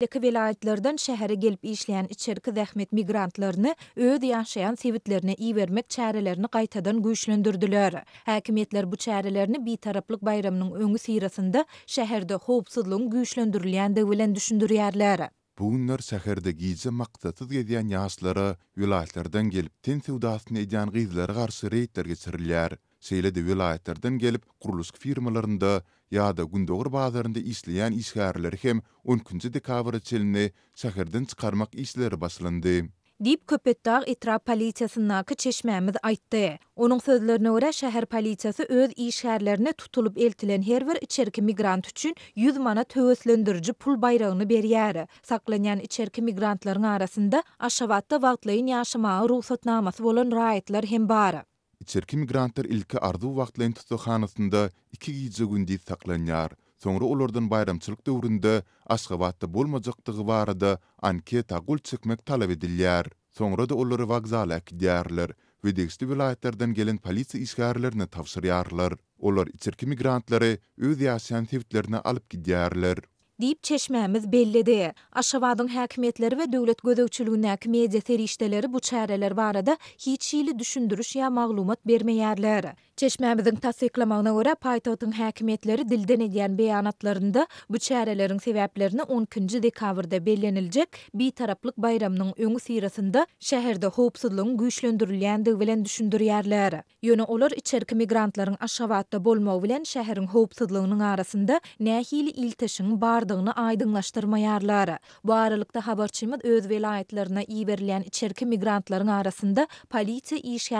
Deki vilayetlerden şehre gelip işleyen içerki zähmet migrantlarını öz yaşayan sevitlerine iyi vermek çarelerini kaytadan güçlendirdiler. Hakimiyetler bu çarelerini bir taraflık bayramının öngü sirasında şehirde hoopsuzluğun güçlendirilen devilen düşündürüyerler. Bugünler şehirde gizli maksatsız gediyen yaşlara vilayetlerden gelip tin sevdasını ediyen gizlere karşı reytler geçirilir. Seyle de vilayetlerden gelip kuruluş firmalarında ya da gündoğur bazarında isleyen isgarlar hem 10-cü dekabr çelini şehirden çıkarmak isleri başlandı. Dip köpetdag etra politsiyasyna ki aýtdy. Onuň sözlerine görä şäher polisiýasy öz işgärlerine tutulup eltilen her bir içerki migrant üçin 100 mana töwüslendirji pul bayrağını berýär. Saklanýan içerki migrantlaryň arasynda aşawatda wagtlaýyn ýaşamagy ruhsatnamasy bolan raýatlar hem bar. içerki migrantlar ilki Arzu wagtlaryň tutuhanasynda 2 gije gün diýip saklanýar. Soňra ulardan bayramçylyk döwründe Aşgabatda bolmajakdygy barada anketa gül çykmak talap edilýär. Soňra da ulary wagzala akdiýärler we degişli vilayetlerden gelen polisiýa işgärlerini tapşyrýarlar. Ular içerki migrantlary öz ýaşaýan täwirlerini gidýärler. diýip çeşmämiz bellidi. Aşgabatyň häkimetleri we döwlet gözegçiliginäki media serişdeleri bu çäreler barada hiç ýyly düşündürüş ýa maglumat bermeýärler. Çeşmämiziň tasdiklamagyna görä Paýtagtyň häkimetleri dilden edýän beýanatlarynda bu çäreleriň sebäplerini 10-nji dekabrda bellenilecek bir taraplyk bayramynyň öňü sirasynda şäherde howpsuzlygyň güýçlendirilýändigi bilen düşündirýärler. Ýöne olar içerki migrantlaryň aşgabatda bolmagy bilen şäheriň howpsuzlygynyň arasynda nähili iltişin bardygyny aýdyňlaşdyrmaýarlar. Bu aralykda habarçymyz öz welaýatlaryna iýberilýän içerki migrantlaryň arasynda polisiýa iş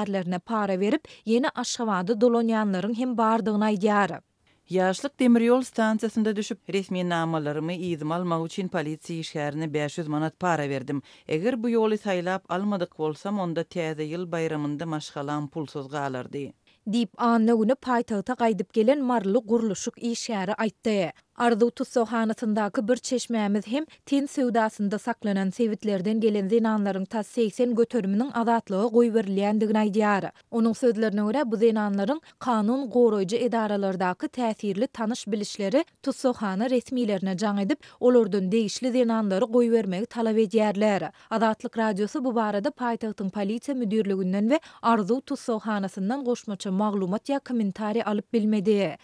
para berip yeni aşgabat ady hem bardygyna ýary. Yaşlyk demiryol stansiýasynda düşüp resmi namalaryny ýazma almak üçin polisiýa şäherine 500 manat para berdim. Eger bu ýoly saýlap almadyk bolsa, onda täze ýyl bayramynda maşgalan pulsuz galardy. Dip anna günü paytağıta qaydıp gelen marlı gurluşuk iş yeri Arzu tut bir çeşmemiz hem tin sevdasında saklanan sevitlerden gelen zinanların ta 80 götürümünün azatlığı goy verilen Onun sözlerine göre bu zinanların kanun goroycu edaralardaki tesirli tanış bilişleri tut sohanı resmilerine can edip olurdun değişli zinanları goy vermeyi talep ediyerler. radiosu radyosu bu barada paytahtın polite müdürlüğünden ve arzu tut sohanasından koşmaça maglumat ya komentari alıp bilmedi.